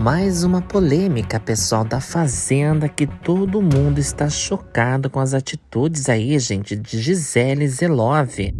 Mais uma polêmica, pessoal, da Fazenda, que todo mundo está chocado com as atitudes aí, gente, de Gisele Zelove.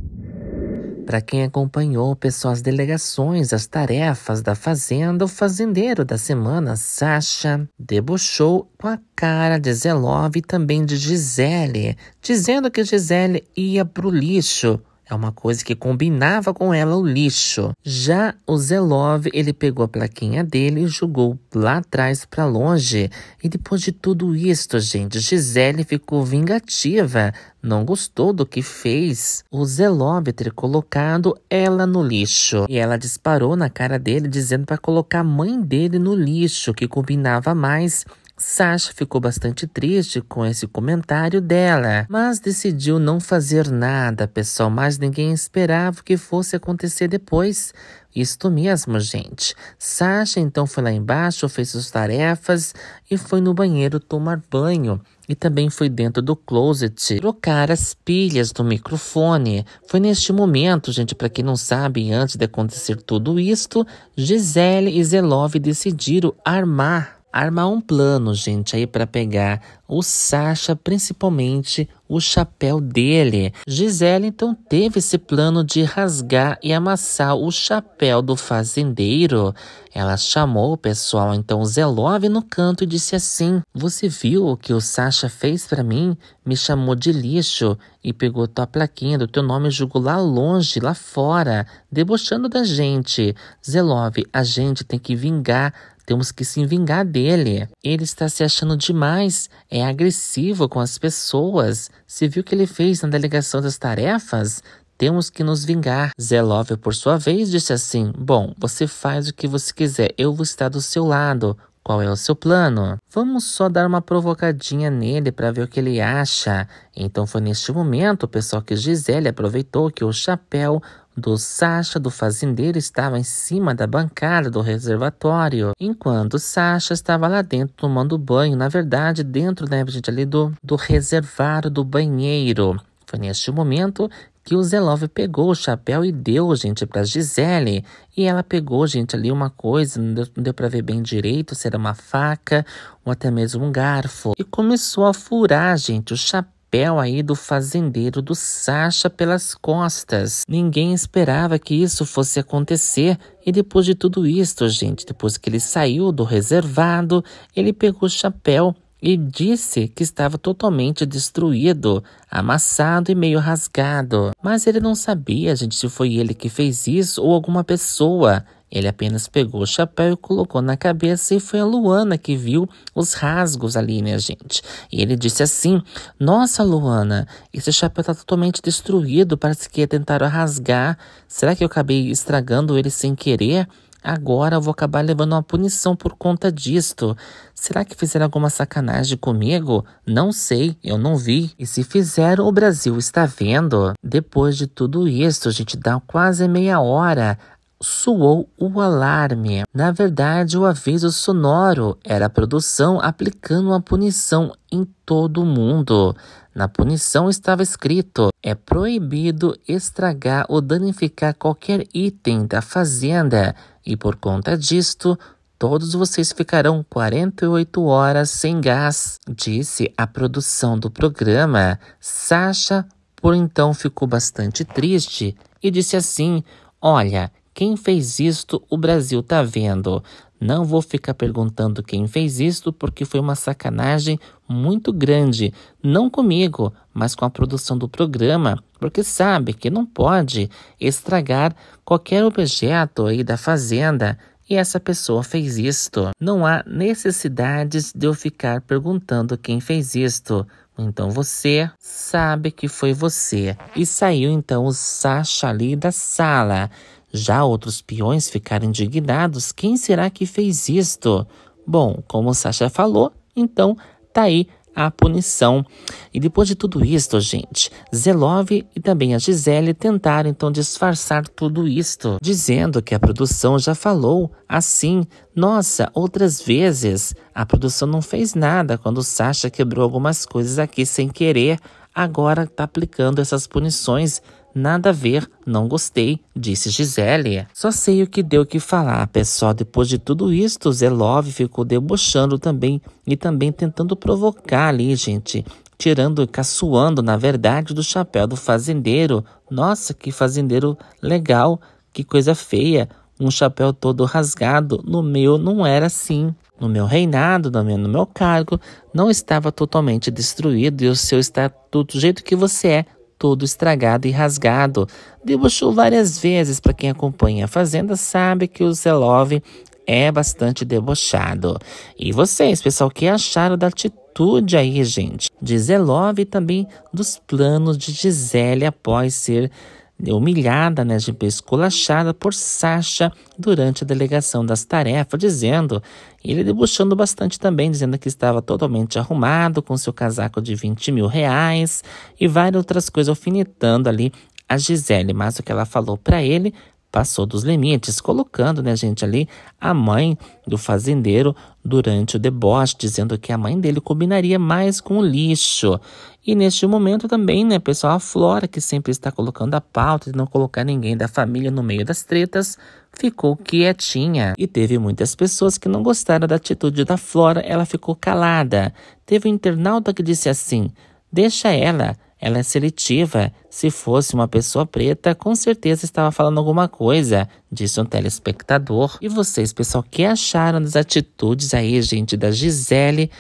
Para quem acompanhou, pessoal, as delegações, as tarefas da Fazenda, o fazendeiro da semana, Sasha, debochou com a cara de Zelove e também de Gisele, dizendo que Gisele ia pro lixo é uma coisa que combinava com ela o lixo. Já o Zelov, ele pegou a plaquinha dele e jogou lá atrás para longe. E depois de tudo isto, gente, Gisele ficou vingativa. Não gostou do que fez. O Zelov ter colocado ela no lixo. E ela disparou na cara dele, dizendo para colocar a mãe dele no lixo, que combinava mais Sasha ficou bastante triste com esse comentário dela, mas decidiu não fazer nada, pessoal, mas ninguém esperava o que fosse acontecer depois. Isto mesmo, gente. Sasha então foi lá embaixo, fez suas tarefas e foi no banheiro tomar banho. E também foi dentro do closet trocar as pilhas do microfone. Foi neste momento, gente, para quem não sabe, antes de acontecer tudo isto, Gisele e Zelov decidiram armar armar um plano, gente, aí para pegar o Sasha, principalmente o chapéu dele. Gisele então teve esse plano de rasgar e amassar o chapéu do fazendeiro. Ela chamou o pessoal, então Zelove no canto e disse assim: Você viu o que o Sasha fez para mim? Me chamou de lixo e pegou tua plaquinha do teu nome e jogou lá longe, lá fora, debochando da gente. Zelove, a gente tem que vingar temos que se vingar dele. Ele está se achando demais, é agressivo com as pessoas. Se viu que ele fez na delegação das tarefas, temos que nos vingar. Zelóvel, por sua vez, disse assim: Bom, você faz o que você quiser, eu vou estar do seu lado. Qual é o seu plano? Vamos só dar uma provocadinha nele para ver o que ele acha. Então foi neste momento, pessoal, que Gisele aproveitou que o chapéu do Sasha, do fazendeiro, estava em cima da bancada do reservatório, enquanto Sasha estava lá dentro tomando banho, na verdade, dentro, né, gente, ali do, do reservado do banheiro. Foi neste momento que o Zelov pegou o chapéu e deu, gente, para Gisele. E ela pegou, gente, ali uma coisa, não deu, não deu para ver bem direito se era uma faca ou até mesmo um garfo. E começou a furar, gente, o chapéu chapéu aí do fazendeiro do Sacha pelas costas. Ninguém esperava que isso fosse acontecer. E depois de tudo isso, gente, depois que ele saiu do reservado, ele pegou o chapéu e disse que estava totalmente destruído, amassado e meio rasgado. Mas ele não sabia, gente, se foi ele que fez isso ou alguma pessoa. Ele apenas pegou o chapéu e colocou na cabeça e foi a Luana que viu os rasgos ali, minha né, gente. E ele disse assim: Nossa, Luana, esse chapéu está totalmente destruído, parece que tentaram rasgar. Será que eu acabei estragando ele sem querer? Agora vou acabar levando uma punição por conta disto. Será que fizeram alguma sacanagem comigo? Não sei, eu não vi. E se fizeram, o Brasil está vendo. Depois de tudo isso, a gente dá quase meia hora soou o alarme. Na verdade, o aviso sonoro era a produção aplicando uma punição em todo o mundo. Na punição estava escrito: é proibido estragar ou danificar qualquer item da fazenda e por conta disto, todos vocês ficarão 48 horas sem gás, disse a produção do programa. Sasha, por então, ficou bastante triste e disse assim: Olha, quem fez isto, o Brasil tá vendo. Não vou ficar perguntando quem fez isto porque foi uma sacanagem muito grande, não comigo, mas com a produção do programa, porque sabe que não pode estragar qualquer objeto aí da fazenda. E essa pessoa fez isto. Não há necessidade de eu ficar perguntando quem fez isto. Então você sabe que foi você. E saiu então o Sacha ali da sala. Já outros peões ficaram indignados. Quem será que fez isto? Bom, como Sasha falou, então tá aí a punição. E depois de tudo isto, gente, Zelov e também a Gisele tentaram então disfarçar tudo isto, dizendo que a produção já falou assim. Nossa, outras vezes a produção não fez nada quando Sasha quebrou algumas coisas aqui sem querer. Agora tá aplicando essas punições Nada a ver, não gostei, disse Gisele. Só sei o que deu que falar, pessoal. Depois de tudo isto, Zelov ficou debochando também e também tentando provocar ali, gente. Tirando e caçoando, na verdade, do chapéu do fazendeiro. Nossa, que fazendeiro legal, que coisa feia. Um chapéu todo rasgado. No meu não era assim. No meu reinado, no meu, no meu cargo, não estava totalmente destruído e o seu está do jeito que você é, todo estragado e rasgado. Debochou várias vezes, para quem acompanha a Fazenda sabe que o Zelove é bastante debochado. E vocês, pessoal, o que acharam da atitude aí, gente? De Zelove e também dos planos de Gisele após ser né, humilhada, né, de esculachada por Sasha durante a delegação das tarefas, dizendo, ele debuchando bastante também, dizendo que estava totalmente arrumado, com seu casaco de 20 mil reais e várias outras coisas alfinetando ali a Gisele, mas o que ela falou para ele passou dos limites, colocando, né, gente, ali a mãe do fazendeiro durante o deboche, dizendo que a mãe dele combinaria mais com o lixo. E neste momento também, né, pessoal, a Flora, que sempre está colocando a pauta de não colocar ninguém da família no meio das tretas, ficou quietinha. E teve muitas pessoas que não gostaram da atitude da Flora, ela ficou calada. Teve um internauta que disse assim: Deixa ela, ela é seletiva. Se fosse uma pessoa preta, com certeza estava falando alguma coisa, disse um telespectador. E vocês, pessoal, que acharam das atitudes aí, gente, da Gisele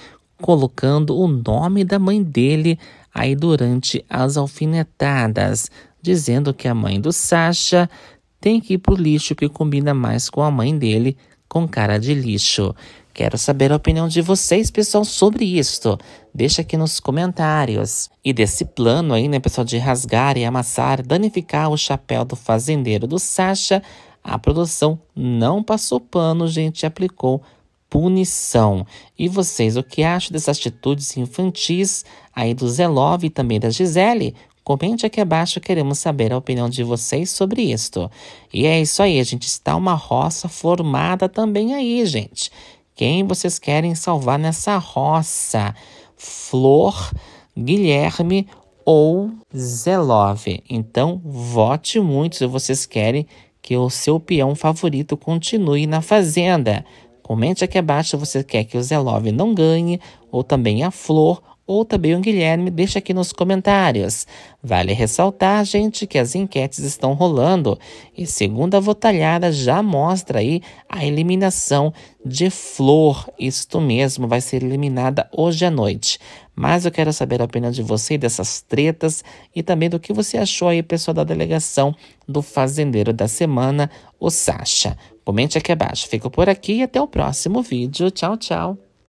colocando o nome da mãe dele aí durante as alfinetadas, dizendo que a mãe do Sasha tem que ir pro lixo que combina mais com a mãe dele, com cara de lixo. Quero saber a opinião de vocês, pessoal, sobre isto. Deixa aqui nos comentários. E desse plano aí, né, pessoal, de rasgar e amassar, danificar o chapéu do fazendeiro do Sasha, a produção não passou pano, gente, aplicou punição. E vocês, o que acham dessas atitudes infantis aí do Love e também da Gisele? Comente aqui abaixo, queremos saber a opinião de vocês sobre isto. E é isso aí, a gente está uma roça formada também aí, gente. Quem vocês querem salvar nessa roça? Flor, Guilherme ou Zelove? Então, vote muito se vocês querem que o seu peão favorito continue na fazenda. Comente aqui abaixo se você quer que o Zelove não ganhe, ou também a Flor, ou também o Guilherme, deixa aqui nos comentários. Vale ressaltar, gente, que as enquetes estão rolando e segundo a votalhada já mostra aí a eliminação de Flor. Isto mesmo, vai ser eliminada hoje à noite. Mas eu quero saber a opinião de você dessas tretas e também do que você achou aí, pessoal da delegação do Fazendeiro da Semana, o Sasha. Comente aqui abaixo. Fico por aqui e até o próximo vídeo. Tchau, tchau.